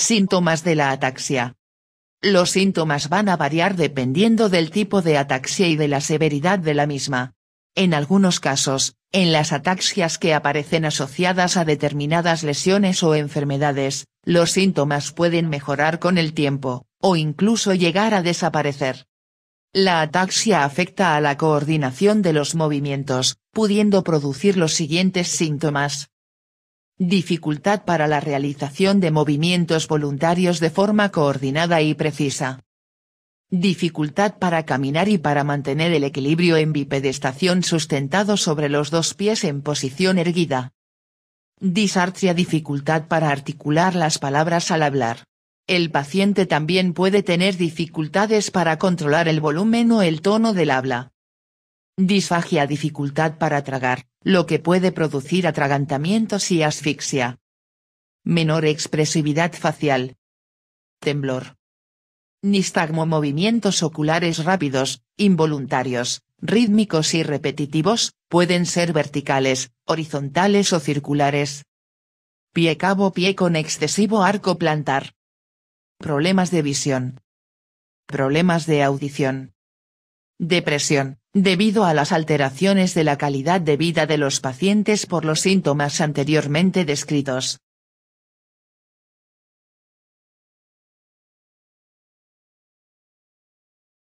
Síntomas de la ataxia. Los síntomas van a variar dependiendo del tipo de ataxia y de la severidad de la misma. En algunos casos, en las ataxias que aparecen asociadas a determinadas lesiones o enfermedades, los síntomas pueden mejorar con el tiempo, o incluso llegar a desaparecer. La ataxia afecta a la coordinación de los movimientos, pudiendo producir los siguientes síntomas dificultad para la realización de movimientos voluntarios de forma coordinada y precisa. Dificultad para caminar y para mantener el equilibrio en bipedestación sustentado sobre los dos pies en posición erguida. Disartria dificultad para articular las palabras al hablar. El paciente también puede tener dificultades para controlar el volumen o el tono del habla. Disfagia dificultad para tragar lo que puede producir atragantamientos y asfixia. Menor expresividad facial. Temblor. Nistagmo movimientos oculares rápidos, involuntarios, rítmicos y repetitivos, pueden ser verticales, horizontales o circulares. Pie cabo pie con excesivo arco plantar. Problemas de visión. Problemas de audición. Depresión. Debido a las alteraciones de la calidad de vida de los pacientes por los síntomas anteriormente descritos,